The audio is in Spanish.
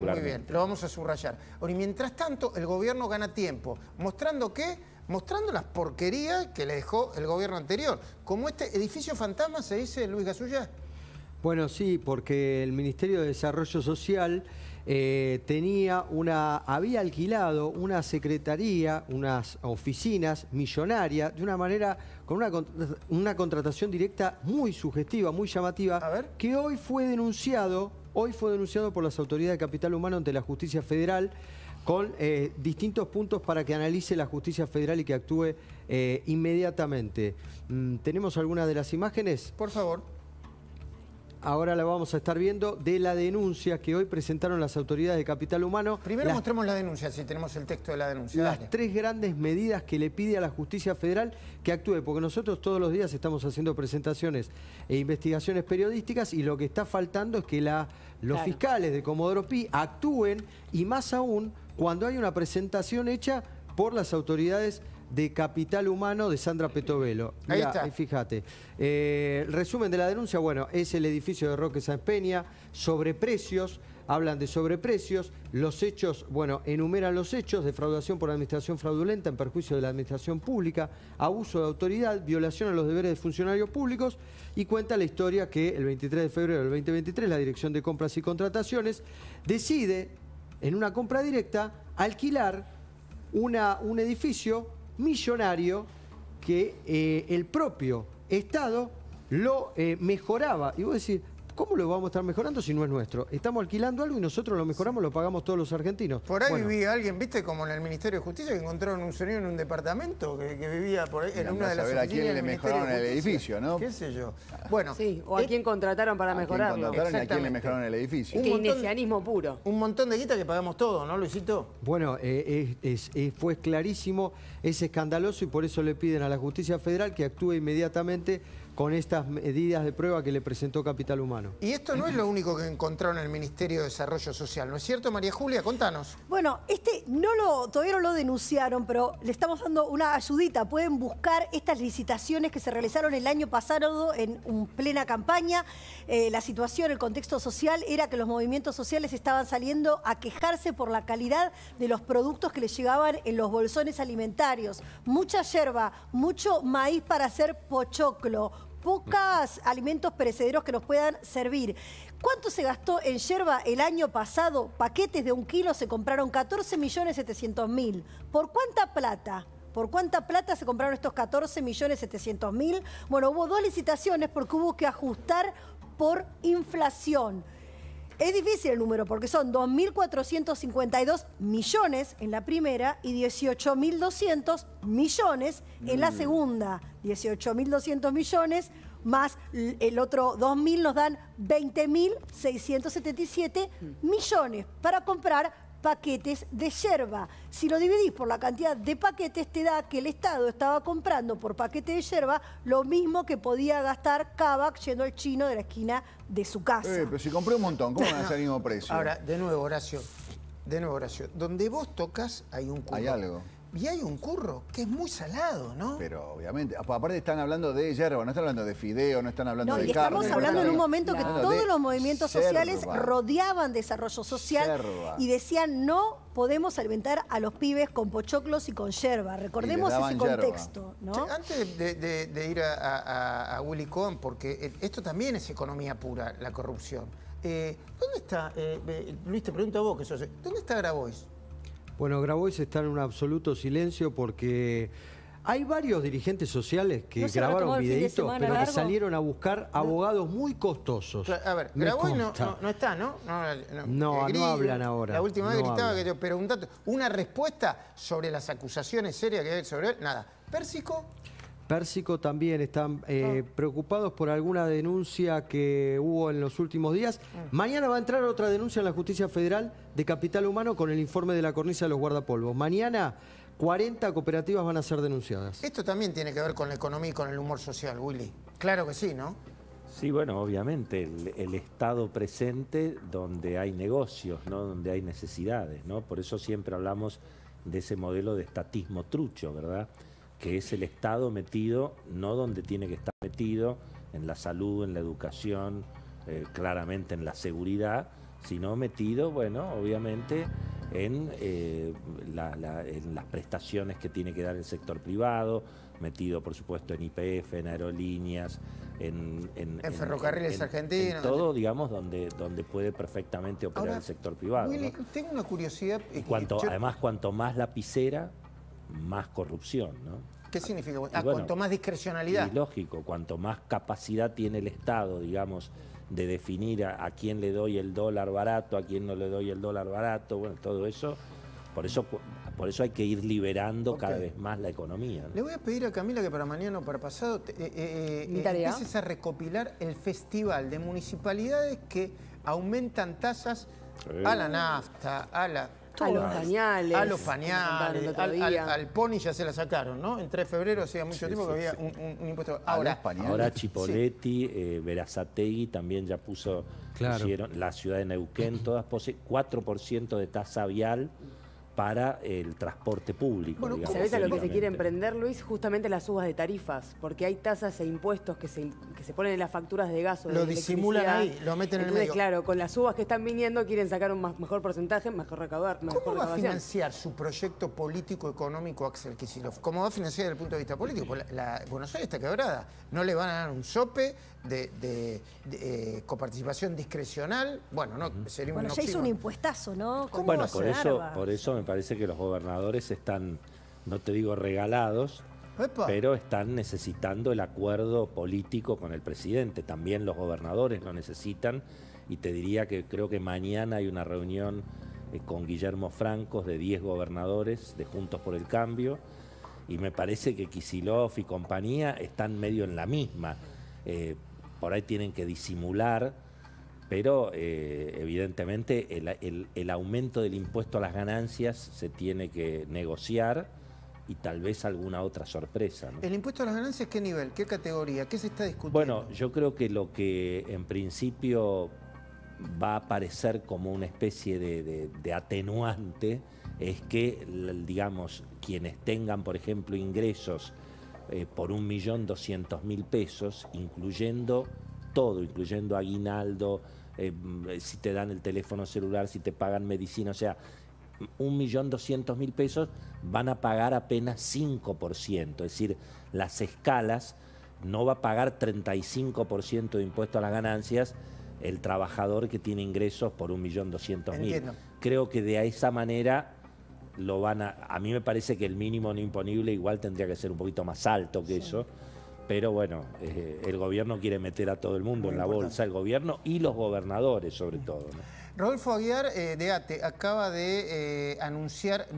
Muy bien, lo vamos a subrayar. y mientras tanto, el gobierno gana tiempo. ¿Mostrando qué? Mostrando las porquerías que le dejó el gobierno anterior. Como este edificio fantasma, se dice Luis Gasulla. Bueno, sí, porque el Ministerio de Desarrollo Social eh, tenía una, había alquilado una secretaría, unas oficinas millonarias, de una manera, con una, una contratación directa muy sugestiva, muy llamativa, que hoy fue denunciado hoy fue denunciado por las autoridades de capital humano ante la justicia federal con eh, distintos puntos para que analice la justicia federal y que actúe eh, inmediatamente. Mm, ¿Tenemos alguna de las imágenes? Por favor. Ahora la vamos a estar viendo de la denuncia que hoy presentaron las autoridades de Capital Humano. Primero mostremos la denuncia, si tenemos el texto de la denuncia. Las tres grandes medidas que le pide a la justicia federal que actúe, porque nosotros todos los días estamos haciendo presentaciones e investigaciones periodísticas y lo que está faltando es que los fiscales de Comodoro Pi actúen y más aún cuando hay una presentación hecha por las autoridades de Capital Humano de Sandra Petovelo. Ahí está. Eh, fíjate. Eh, resumen de la denuncia, bueno, es el edificio de Roque Sáenz Peña, sobreprecios, hablan de sobreprecios, los hechos, bueno, enumeran los hechos, defraudación por administración fraudulenta en perjuicio de la administración pública, abuso de autoridad, violación a los deberes de funcionarios públicos y cuenta la historia que el 23 de febrero del 2023 la Dirección de Compras y Contrataciones decide, en una compra directa, alquilar una, un edificio millonario que eh, el propio Estado lo eh, mejoraba. Y vos decís, ¿Cómo lo vamos a estar mejorando si no es nuestro? Estamos alquilando algo y nosotros lo mejoramos, lo pagamos todos los argentinos. Por ahí vi vivía alguien, viste, como en el Ministerio de Justicia, que encontraron un señor en un departamento que, vivía en una de las oficinas. A quién le mejoraron el edificio, ¿no? ¿Qué sé yo? Bueno. Sí, o a eh, quién contrataron para mejorarlo. Quién contrataron y a quién le mejoraron el edificio. Un montón, puro. Un montón de guita que pagamos todos, ¿no, Luisito? Bueno, eh, fue clarísimo, es escandaloso y por eso le piden a la justicia federal que actúe inmediatamente con estas medidas de prueba que le presentó Capital Humano. Y esto no es lo único que encontraron en el Ministerio de Desarrollo Social, ¿no es cierto, María Julia? Contanos. Bueno, este no lo, todavía no lo denunciaron, pero le estamos dando una ayudita. Pueden buscar estas licitaciones que se realizaron el año pasado en plena campaña. Eh, la situación, el contexto social, era que los movimientos sociales estaban saliendo a quejarse por la calidad de los productos que les llegaban en los bolsones alimentarios. Mucha yerba, mucho maíz para hacer pochoclo pocas alimentos perecederos que nos puedan servir. ¿Cuánto se gastó en yerba el año pasado? Paquetes de un kilo se compraron 14.700.000. ¿Por cuánta plata? ¿Por cuánta plata se compraron estos 14.700.000? Bueno, hubo dos licitaciones porque hubo que ajustar por inflación. Es difícil el número porque son 2.452 millones en la primera y 18.200 millones en la mm. segunda. 18.200 millones más el otro 2.000 nos dan 20.677 mm. millones para comprar paquetes de yerba. Si lo dividís por la cantidad de paquetes, te da que el Estado estaba comprando por paquete de yerba lo mismo que podía gastar Kavak yendo al chino de la esquina de su casa. Eh, pero si compré un montón, ¿cómo van a ser el mismo precio? Ahora, de nuevo, Horacio, de nuevo, Horacio, donde vos tocas hay un culo. Hay algo. Y hay un curro que es muy salado, ¿no? Pero obviamente, aparte están hablando de hierba, no están hablando de fideo, no están hablando de carne. Estamos hablando en un momento que todos los movimientos sociales rodeaban desarrollo social y decían no podemos alimentar a los pibes con pochoclos y con yerba. Recordemos ese contexto, ¿no? Antes de, ir a, Willy Con porque eh, esto también es economía pura, la corrupción. Eh, ¿Dónde está, eh, Luis, te pregunto a vos que ¿dónde está Grabois? Bueno, Grabois está en un absoluto silencio porque hay varios dirigentes sociales que grabaron videitos, pero que salieron a buscar abogados muy costosos. A ver, Grabois no, está, ¿no? No, no hablan ahora. La última vez gritaba que te preguntaste una respuesta sobre las acusaciones serias que hay sobre él. Nada. Pérsico Pérsico también están eh, oh. preocupados por alguna denuncia que hubo en los últimos días. Mm. Mañana va a entrar otra denuncia en la Justicia Federal de Capital Humano con el informe de la cornisa de los guardapolvos. Mañana 40 cooperativas van a ser denunciadas. Esto también tiene que ver con la economía y con el humor social, Willy. Claro que sí, ¿no? Sí, bueno, obviamente, el, estado presente donde hay negocios, ¿no? donde hay necesidades, ¿no? Por eso siempre hablamos de ese modelo de estatismo trucho, ¿verdad? que es el Estado metido, no donde tiene que estar metido, en la salud, en la educación, eh, claramente en la seguridad, sino metido, bueno, obviamente eh, en, las prestaciones que tiene que dar el sector privado, metido por supuesto en IPF, en aerolíneas, en, en, en ferrocarriles en, todo, digamos, donde, donde puede perfectamente operar el sector privado. Willy, tengo una curiosidad. Y eh, además, cuanto más lapicera, más corrupción, ¿no? ¿Qué significa? Ah, cuanto más discrecionalidad. Es lógico, cuanto más capacidad tiene el Estado, digamos, de definir a, quién le doy el dólar barato, a quién no le doy el dólar barato, bueno, todo eso. Por eso, por eso hay que ir liberando cada vez más la economía. Le voy a pedir a Camila que para mañana o para pasado eh, eh, eh, empieces a recopilar el festival de municipalidades que aumentan tasas a la nafta, a la a los pañales. A los pañales. Al, PONI pony ya se la sacaron, ¿no? En 3 de febrero hacía mucho tiempo que había un, un, un, impuesto. Ahora, ahora Chipoletti, eh, Verazategui también ya puso, claro. la ciudad de Neuquén, todas poseen 4% de tasa vial para el transporte público. Bueno, a lo que se quiere emprender, Luis? Justamente las subas de tarifas, porque hay tasas e impuestos que se, ponen en las facturas de gas Lo disimulan ahí, lo meten en el medio. claro, con las subas que están viniendo quieren sacar un mejor porcentaje, mejor recaudar, mejor ¿Cómo va a financiar su proyecto político-económico Axel Kicillof? ¿Cómo va a financiar desde el punto de vista político? La, la, Buenos Aires está quebrada. No le van a dar un sope de, eh, coparticipación discrecional. Bueno, no, sería un ya hizo un impuestazo, ¿no? ¿Cómo bueno, por eso, por eso me parece que los gobernadores están, no te digo regalados, pero están necesitando el acuerdo político con el presidente. También los gobernadores lo necesitan y te diría que creo que mañana hay una reunión eh, con Guillermo Francos de 10 gobernadores de Juntos por el Cambio y me parece que Kisilov y compañía están medio en la misma. Eh, por ahí tienen que disimular pero eh, evidentemente el, aumento del impuesto a las ganancias se tiene que negociar y tal vez alguna otra sorpresa. ¿El impuesto a las ganancias qué nivel, qué categoría, qué se está discutiendo? Bueno, yo creo que lo que en principio va a aparecer como una especie de, atenuante es que, digamos, quienes tengan, por ejemplo, ingresos eh, por 1.200.000 pesos, incluyendo todo, incluyendo aguinaldo, eh, mm, si te dan el teléfono celular, si te pagan medicina, o sea, 1.200.000 pesos van a pagar apenas 5%, es decir, las escalas no va a pagar 35% de impuesto a las ganancias el trabajador que tiene ingresos por 1.200.000. Creo que de esa manera lo van a... A mí me parece que el mínimo no imponible igual tendría que ser un poquito más alto que eso pero bueno, eh, el gobierno quiere meter a todo el mundo en la bolsa, el gobierno y los gobernadores sobre todo. Rodolfo Aguiar eh, de ATE acaba de eh, anunciar...